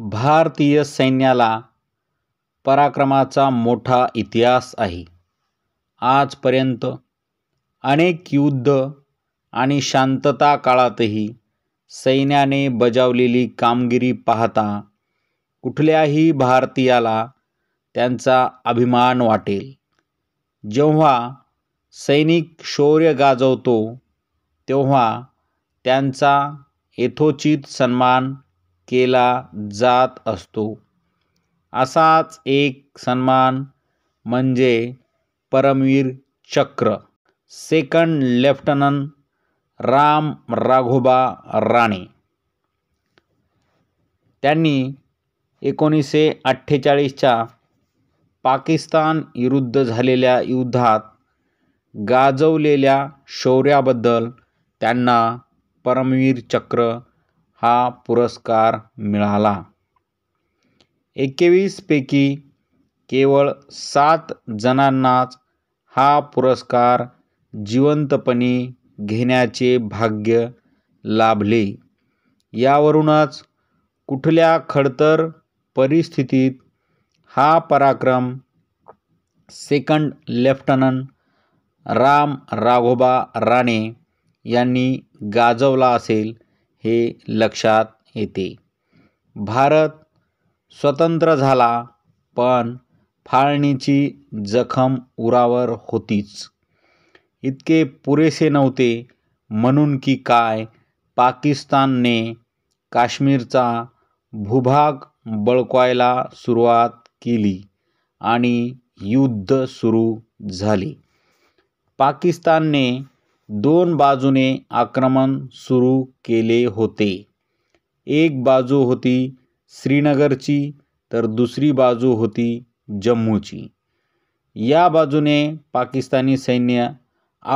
भारतीय सैन्याला पराक्रमाचा मोठा इतिहास आहे आजपर्यंत अनेक युद्ध आणि शांतता काळातही सैन्याने बजावलेली कामगिरी पाहता कुठल्याही भारतीयाला त्यांचा अभिमान वाटेल जेव्हा सैनिक शौर्य गाजवतो तेव्हा त्यांचा यथोचित सन्मान केला जात असतो असाच एक सन्मान म्हणजे परमवीर चक्र सेकंड लेफ्टनंट राम राघोबा राणे त्यांनी एकोणीसशे अठ्ठेचाळीसच्या पाकिस्तान विरुद्ध झालेल्या युद्धात गाजवलेल्या शौर्याबद्दल त्यांना परमवीर चक्र हा पुरस्कार मिळाला एकवीसपैकी केवळ सात जणांनाच हा पुरस्कार जिवंतपणे घेण्याचे भाग्य लाभले यावरूनच कुठल्या खडतर परिस्थितीत हा पराक्रम सेकंड लेफ्टनंट राम राघोबा राणे यांनी गाजवला असेल हे लक्षात येते भारत स्वतंत्र झाला पण फाळणीची जखम उरावर होतीच इतके पुरेसे नव्हते म्हणून की काय पाकिस्तानने काश्मीरचा भूभाग बळकवायला सुरुवात केली आणि युद्ध सुरू झाले पाकिस्तानने दोन बाजूने आक्रमण सुरू केले होते एक बाजू होती श्रीनगरची तर दुसरी बाजू होती जम्मूची या बाजूने पाकिस्तानी सैन्य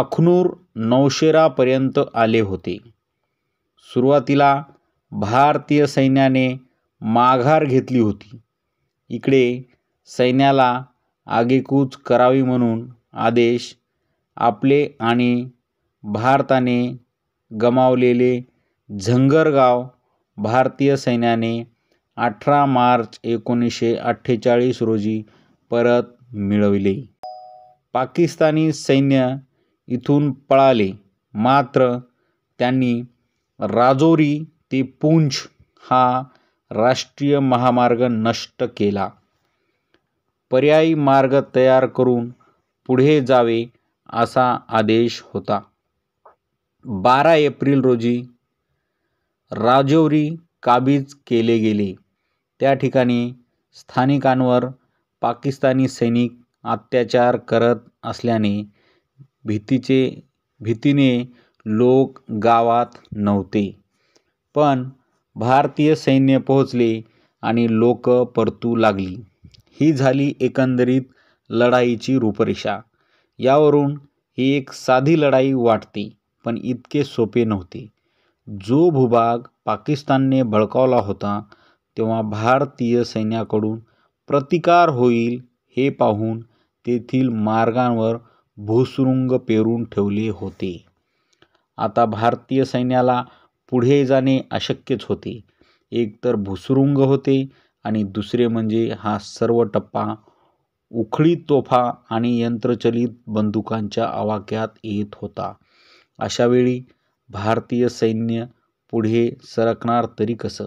अखनूर नौशेरापर्यंत आले होते सुरुवातीला भारतीय सैन्याने माघार घेतली होती इकडे सैन्याला आगेकूच करावी म्हणून आदेश आपले आणि भारताने गमावलेले झंगरगाव भारतीय सैन्याने अठरा मार्च एकोणीसशे अठ्ठेचाळीस रोजी परत मिळविले पाकिस्तानी सैन्य इथून पळाले मात्र त्यांनी राजौरी ते पूंछ हा राष्ट्रीय महामार्ग नष्ट केला पर्यायी मार्ग तयार करून पुढे जावे असा आदेश होता बारा एप्रिल रोजी राजौरी काबीज केले गेले त्या ठिकाणी स्थानिकांवर पाकिस्तानी सैनिक अत्याचार करत असल्याने भीतीचे भीतीने लोक गावात नव्हते पण भारतीय सैन्य पोहोचले आणि लोक परतू लागली ही झाली एकंदरीत लढाईची रूपरेषा यावरून ही एक साधी लढाई वाटते पण इतके सोपे नव्हते जो भूभाग पाकिस्तानने बळकावला होता तेव्हा भारतीय सैन्याकडून प्रतिकार होईल हे पाहून तेथील मार्गांवर भूसुरुंग पेरून ठेवले होते आता भारतीय सैन्याला पुढे जाणे अशक्यच होते एकतर भुसुरुंग होते आणि दुसरे म्हणजे हा सर्व टप्पा उखळी तोफा आणि यंत्रचलित बंदुकांच्या आवाक्यात येत होता अशावेळी भारतीय सैन्य पुढे सरकणार तरी कसं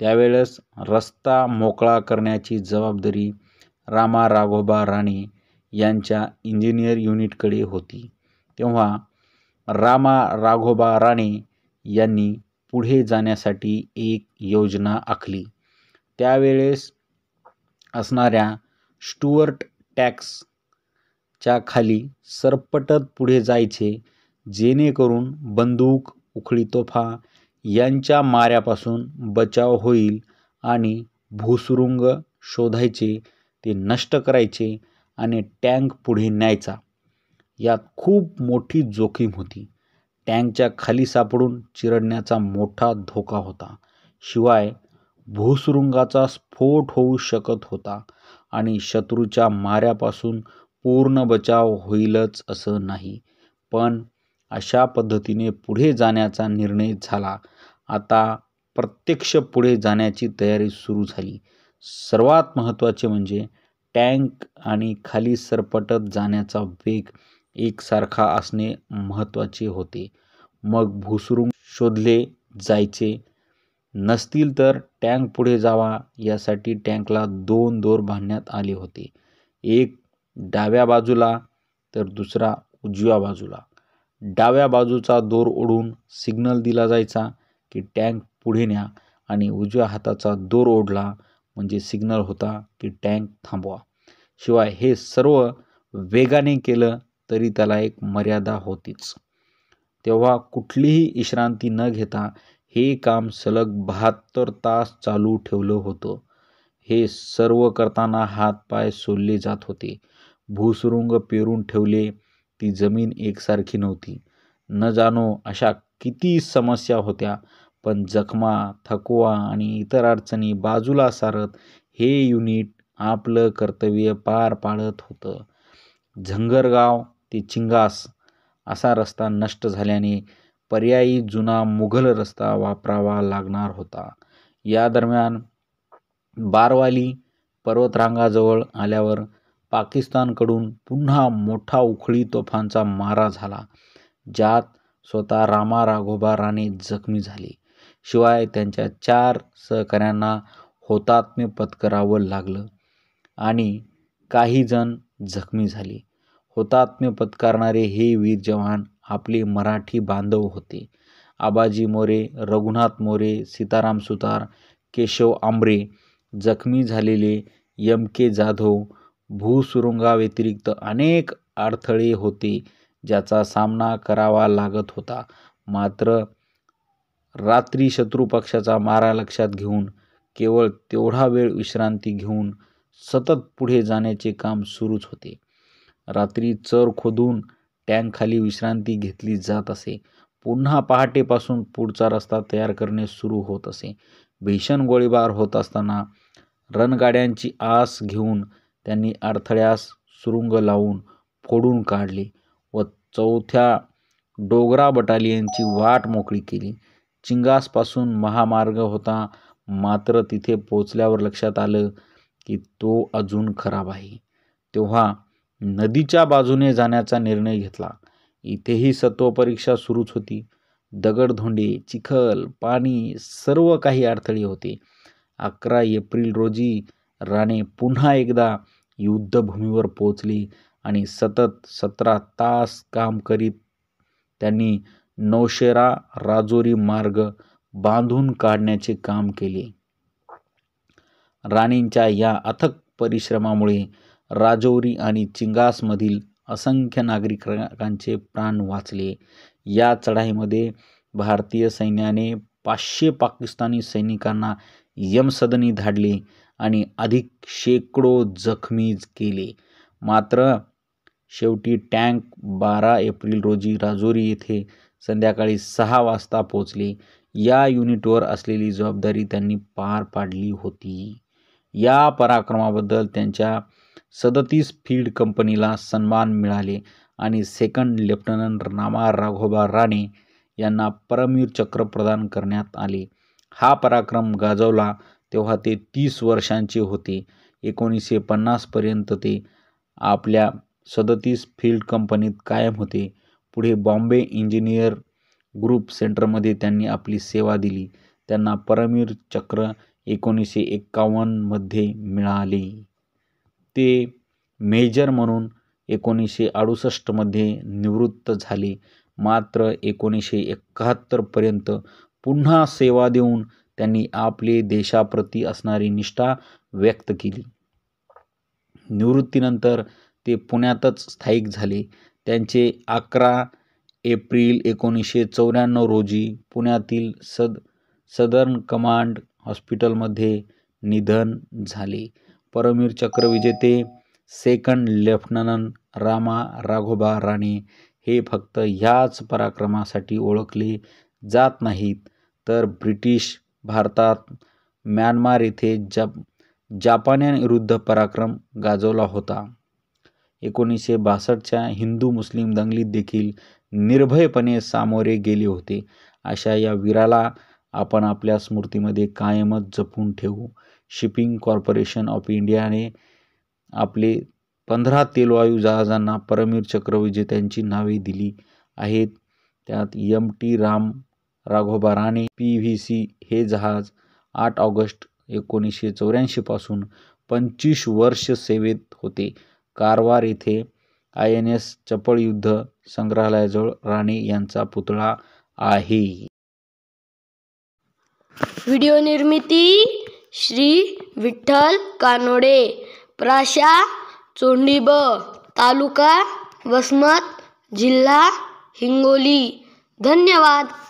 त्यावेळेस रस्ता मोकळा करण्याची जबाबदारी रामा राघोबा राणे यांच्या इंजिनियर युनिटकडे होती तेव्हा रामा राघोबा राणे यांनी पुढे जाण्यासाठी एक योजना आखली त्यावेळेस असणाऱ्या स्टुअर्ट टॅक्सच्या खाली सरपटत पुढे जायचे जेणेकरून बंदूक उखळी तोफा यांच्या माऱ्यापासून बचाव होईल आणि भूसुरुंग शोधायचे ते नष्ट करायचे आणि टँक पुढे न्यायचा यात खूप मोठी जोखीम होती टँकच्या खाली सापडून चिरडण्याचा मोठा धोका होता शिवाय भूसुरुंगाचा स्फोट होऊ शकत होता आणि शत्रूच्या माऱ्यापासून पूर्ण बचाव होईलच असं नाही पण अशा पद्धतीने पुढे जाण्याचा निर्णय झाला आता प्रत्यक्ष पुढे जाण्याची तयारी सुरू झाली सर्वात महत्त्वाचे म्हणजे टँक आणि खाली सरपटत जाण्याचा वेग एकसारखा असणे महत्त्वाचे होते मग भुसुरुंग शोधले जायचे नसतील तर टँक पुढे जावा यासाठी टँकला दोन दोर बांधण्यात आले होते एक डाव्या बाजूला तर दुसरा उजव्या बाजूला डाव्या बाजूचा दोर ओढून सिग्नल दिला जायचा की टँक पुढे न्या आणि उजव्या हाताचा दोर ओढला म्हणजे सिग्नल होता की टँक थांबवा शिवाय हे सर्व वेगाने केलं तरी त्याला एक मर्यादा होतीच तेव्हा कुठलीही विश्रांती न घेता हे काम सलग बहात्तर तास चालू ठेवलं होतं हे सर्व करताना हातपाय सोडले जात होते भूसुरुंग पेरून ठेवले ती जमीन एकसारखी नव्हती न जाणो अशा किती समस्या होत्या पण जखमा थकवा आणि इतर अडचणी बाजूला सारत हे युनिट आपलं कर्तव्य पार पाडत होतं झंगरगाव ते चिंगास असा रस्ता नष्ट झाल्याने पर्यायी जुना मुघल रस्ता वापरावा लागणार होता या दरम्यान बारवाली पर्वतरांगाजवळ आल्यावर पाकिस्तानकडून पुन्हा मोठा उखळी तोफांचा मारा झाला ज्यात स्वतः रामा राघोबा राणे जखमी झाले शिवाय त्यांच्या चार सहकाऱ्यांना होतात्म्य पत्करावं लागलं आणि काही जण जखमी झाले होतात्म्य पत्कारणारे हे वीर जवान आपले मराठी बांधव होते आबाजी मोरे रघुनाथ मोरे सीताराम सुतार केशव आंबरे जखमी झालेले यम के जाधव भूसुरुंगाव्यतिरिक्त अनेक अडथळे होते ज्याचा सामना करावा लागत होता मात्र रात्री शत्रू पक्षाचा मारा लक्षात घेऊन केवळ तेवढा वेळ विश्रांती घेऊन सतत पुढे जाण्याचे काम सुरूच होते रात्री चर खोदून टँकखाली विश्रांती घेतली जात असे पुन्हा पहाटेपासून पुढचा रस्ता तयार करणे सुरू होत असे भीषण गोळीबार होत असताना रणगाड्यांची आस घेऊन त्यांनी अडथळ्यास सुरुंग लावून फोडून काढली व चौथ्या डोगरा बटालियनची वाट मोकळी केली चिंगासपासून महामार्ग होता मात्र तिथे पोचल्यावर लक्षात आलं की तो अजून खराब आहे तेव्हा नदीच्या बाजूने जाण्याचा निर्णय घेतला इथेही सत्वपरीक्षा सुरूच होती दगडधोंडे चिखल पाणी सर्व काही अडथळे होते अकरा एप्रिल रोजी राणे पुन्हा एकदा युद्धभूमीवर पोहोचली आणि सतत सतरा तास काम करीत त्यांनी नौशेरा राजोरी मार्ग बांधून काढण्याचे काम केले राणींच्या या अथक परिश्रमामुळे राजौरी आणि चिंगासमधील असंख्य नागरिकांचे प्राण वाचले या चढाईमध्ये भारतीय सैन्याने पाचशे पाकिस्तानी सैनिकांना यमसदनी धाडले आणि अधिक शेकडो जखमी केले मात्र शेवटी टँक बारा एप्रिल रोजी राजौरी येथे संध्याकाळी सहा वाजता पोचले या युनिटवर असलेली जबाबदारी त्यांनी पार पाडली होती या पराक्रमाबद्दल त्यांच्या सदतीस फील्ड कंपनीला सन्मान मिळाले आणि सेकंड लेफ्टनंट रामा राघोबा राणे यांना परमवीर चक्र प्रदान करण्यात आले हा पराक्रम गाजवला तेव्हा ते तीस वर्षांचे होते एकोणीसशे पन्नासपर्यंत ते आपल्या सदतीस फील्ड कंपनीत कायम होते पुढे बॉम्बे इंजिनियर ग्रुप सेंटरमध्ये त्यांनी आपली सेवा दिली त्यांना परमवीर चक्र एकोणीसशे एक्कावन्नमध्ये मिळाले ते मेजर म्हणून एकोणीसशे अडुसष्टमध्ये निवृत्त झाले मात्र एकोणीसशे एकाहत्तरपर्यंत पुन्हा सेवा देऊन त्यांनी आपले देशाप्रती असणारी निष्ठा व्यक्त केली निवृत्तीनंतर ते पुण्यातच स्थायिक झाले त्यांचे अकरा एप्रिल एकोणीसशे चौऱ्याण्णव रोजी पुण्यातील सद सदर्न कमांड हॉस्पिटलमध्ये निधन झाले परमवीर चक्रविजेते सेकंड लेफ्टनंट रामा राघोबा राणे हे फक्त ह्याच पराक्रमासाठी ओळखले जात नाहीत तर ब्रिटिश भारतात म्यानमार येथे जप जपान्यांविरुद्ध पराक्रम गाजवला होता एकोणीसशे बासष्टच्या हिंदू मुस्लिम दंगलीत देखील निर्भयपणे सामोरे गेले होते अशा या वीराला आपण आपल्या स्मृतीमध्ये कायमच जपून ठेवू शिपिंग कॉर्पोरेशन ऑफ इंडियाने आपले पंधरा तेलवायू जहाजांना परमवीर विजेत्यांची नावे दिली आहेत त्यात M T Ram Raghoba Rane P V C हे जहाज आठ ऑगस्ट एकोणीसशे चौऱ्याऐंशीपासून पंचवीस वर्ष सेवेत होते कारवार येथे आय एन एस चपळ युद्ध संग्रहालयाजवळ राणे यांचा पुतळा आहे व्हिडिओ निर्मिती श्री विठ्ठल कानोडे प्राशा चोंडीब तालुका वसमत जिल्हा हिंगोली धन्यवाद